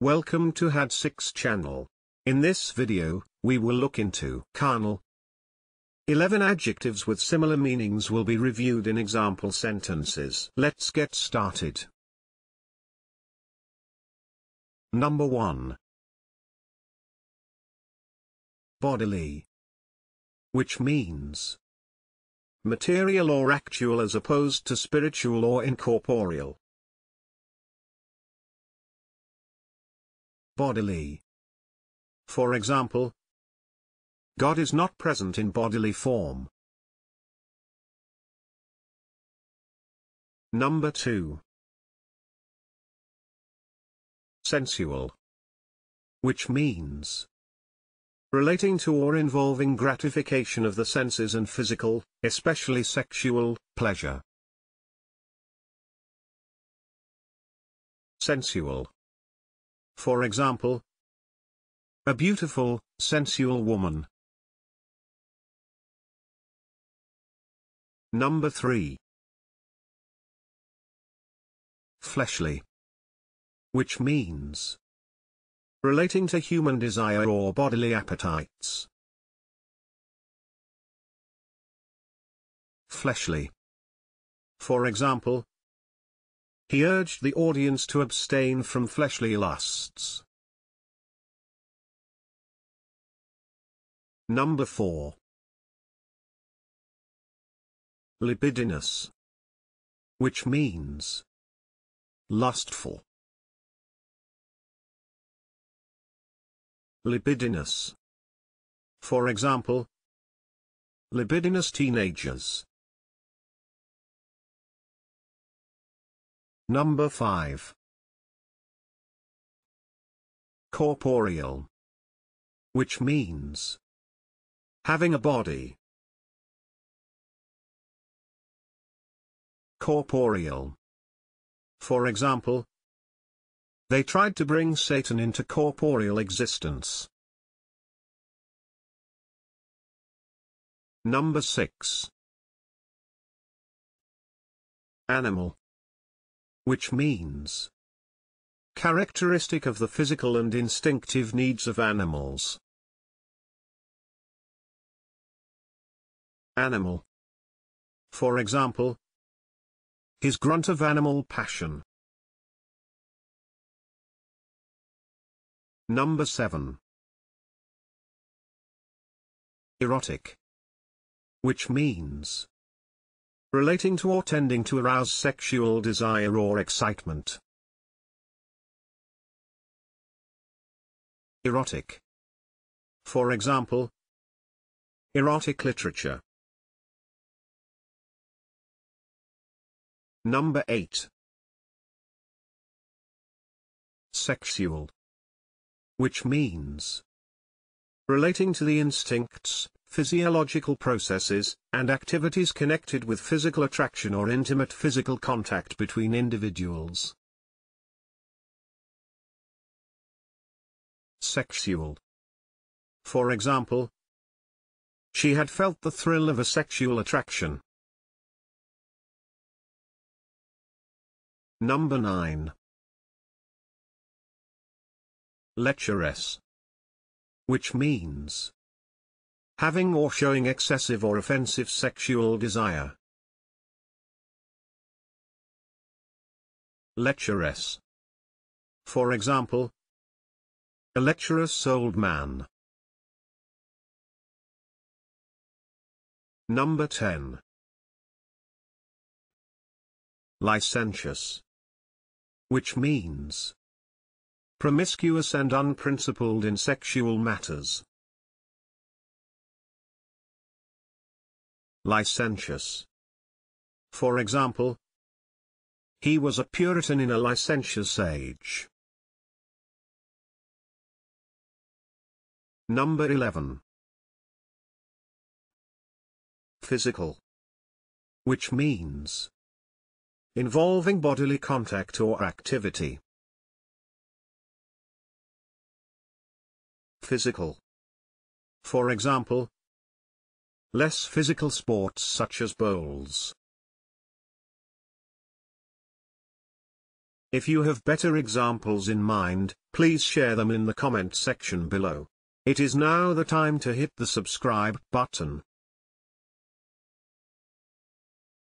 Welcome to HAD6 channel. In this video, we will look into carnal. 11 adjectives with similar meanings will be reviewed in example sentences. Let's get started. Number 1. Bodily. Which means material or actual as opposed to spiritual or incorporeal. bodily. For example, God is not present in bodily form. Number 2. Sensual. Which means relating to or involving gratification of the senses and physical, especially sexual, pleasure. Sensual for example, a beautiful, sensual woman. Number 3. Fleshly. Which means relating to human desire or bodily appetites. Fleshly. For example, he urged the audience to abstain from fleshly lusts. Number 4. Libidinous. Which means lustful. Libidinous. For example, libidinous teenagers Number 5. Corporeal. Which means having a body. Corporeal. For example, they tried to bring Satan into corporeal existence. Number 6. Animal which means characteristic of the physical and instinctive needs of animals. Animal. For example, his grunt of animal passion. Number 7. Erotic. Which means relating to or tending to arouse sexual desire or excitement. Erotic. For example, erotic literature. Number 8. Sexual. Which means relating to the instincts, physiological processes, and activities connected with physical attraction or intimate physical contact between individuals. Sexual. For example, she had felt the thrill of a sexual attraction. Number 9. Lecheress. Which means having or showing excessive or offensive sexual desire. Lecturess. For example, a lecherous old man. Number 10. Licentious. Which means promiscuous and unprincipled in sexual matters. Licentious. For example, he was a Puritan in a licentious age. Number 11. Physical. Which means involving bodily contact or activity. Physical. For example, less physical sports such as bowls. If you have better examples in mind, please share them in the comment section below. It is now the time to hit the subscribe button.